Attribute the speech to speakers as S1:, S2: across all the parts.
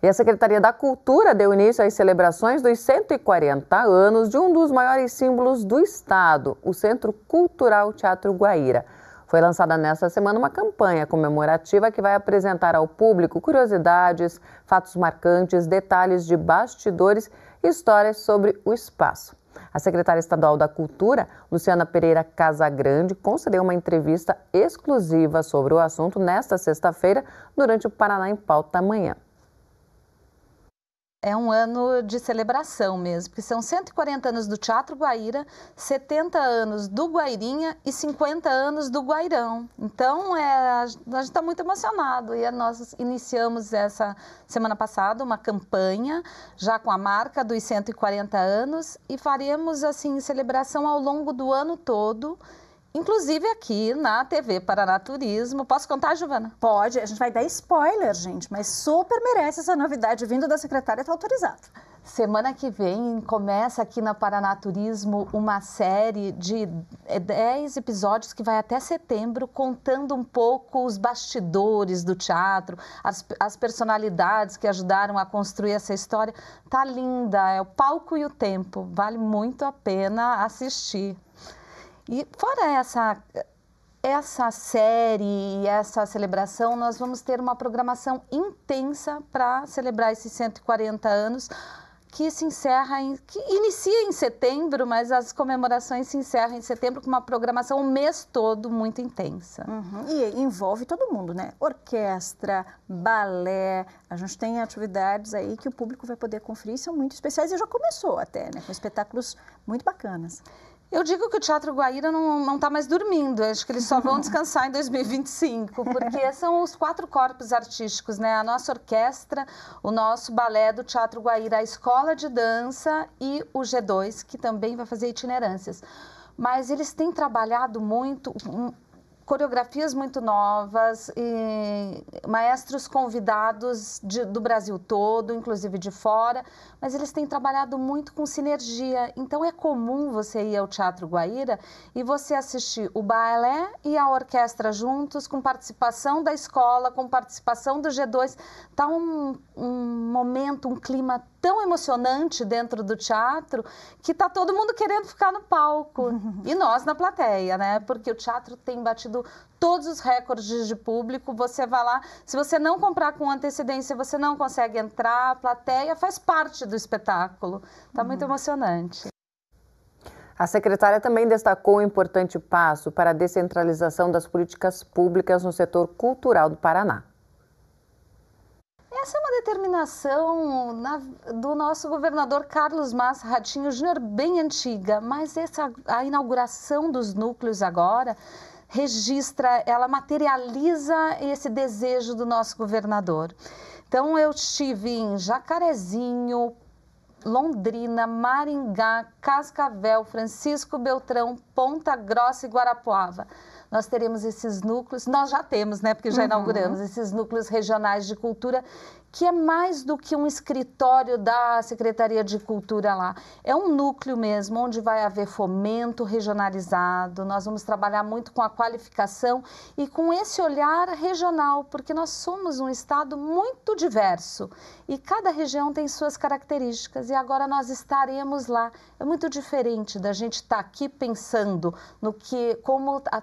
S1: E a Secretaria da Cultura deu início às celebrações dos 140 anos de um dos maiores símbolos do Estado, o Centro Cultural Teatro Guaíra. Foi lançada nesta semana uma campanha comemorativa que vai apresentar ao público curiosidades, fatos marcantes, detalhes de bastidores e histórias sobre o espaço. A secretária estadual da Cultura, Luciana Pereira Casagrande, concedeu uma entrevista exclusiva sobre o assunto nesta sexta-feira durante o Paraná em Pauta Amanhã
S2: é um ano de celebração mesmo, porque são 140 anos do Teatro Guaíra, 70 anos do Guairinha e 50 anos do Guairão. Então, é, a gente está muito emocionado e é, nós iniciamos essa semana passada uma campanha já com a marca dos 140 anos e faremos assim celebração ao longo do ano todo Inclusive aqui na TV Paranaturismo, Posso contar, Giovana? Pode, a gente vai dar spoiler, gente, mas super merece essa novidade vindo da secretária, está autorizado. Semana que vem começa aqui na Paranaturismo uma série de 10 é, episódios que vai até setembro, contando um pouco os bastidores do teatro, as, as personalidades que ajudaram a construir essa história. Tá linda, é o palco e o tempo. Vale muito a pena assistir. E fora essa essa série e essa celebração, nós vamos ter uma programação intensa para celebrar esses 140 anos que se encerra em, que inicia em setembro, mas as comemorações se encerram em setembro com uma programação o mês todo muito intensa. Uhum. E envolve todo mundo, né? Orquestra, balé, a gente tem atividades aí que o público vai poder conferir, são muito especiais e já começou até, né? Com espetáculos muito bacanas. Eu digo que o Teatro Guaíra não está mais dormindo, acho que eles só vão descansar em 2025, porque são os quatro corpos artísticos, né? A nossa orquestra, o nosso balé do Teatro Guaíra, a escola de dança e o G2, que também vai fazer itinerâncias. Mas eles têm trabalhado muito coreografias muito novas e maestros convidados de, do Brasil todo, inclusive de fora, mas eles têm trabalhado muito com sinergia. Então é comum você ir ao Teatro Guaíra e você assistir o balé e a orquestra juntos, com participação da escola, com participação do G2. Tá um, um momento, um clima tão emocionante dentro do teatro que tá todo mundo querendo ficar no palco e nós na plateia, né? Porque o teatro tem batido todos os recordes de público. Você vai lá, se você não comprar com antecedência, você não consegue entrar. A plateia faz parte do espetáculo. Tá muito uhum. emocionante.
S1: A secretária também destacou um importante passo para a descentralização das políticas públicas no setor cultural do Paraná.
S2: Essa é uma determinação na, do nosso governador Carlos Massa Ratinho Júnior, bem antiga, mas essa, a inauguração dos núcleos agora registra, ela materializa esse desejo do nosso governador. Então, eu estive em Jacarezinho, Londrina, Maringá, Cascavel, Francisco Beltrão, Ponta Grossa e Guarapuava nós teremos esses núcleos, nós já temos, né, porque já uhum. inauguramos esses núcleos regionais de cultura, que é mais do que um escritório da Secretaria de Cultura lá. É um núcleo mesmo, onde vai haver fomento regionalizado, nós vamos trabalhar muito com a qualificação e com esse olhar regional, porque nós somos um estado muito diverso e cada região tem suas características e agora nós estaremos lá. É muito diferente da gente estar tá aqui pensando no que como a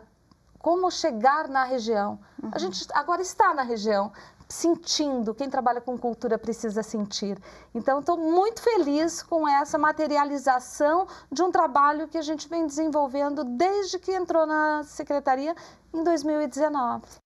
S2: como chegar na região. Uhum. A gente agora está na região, sentindo. Quem trabalha com cultura precisa sentir. Então, estou muito feliz com essa materialização de um trabalho que a gente vem desenvolvendo desde que entrou na secretaria em 2019.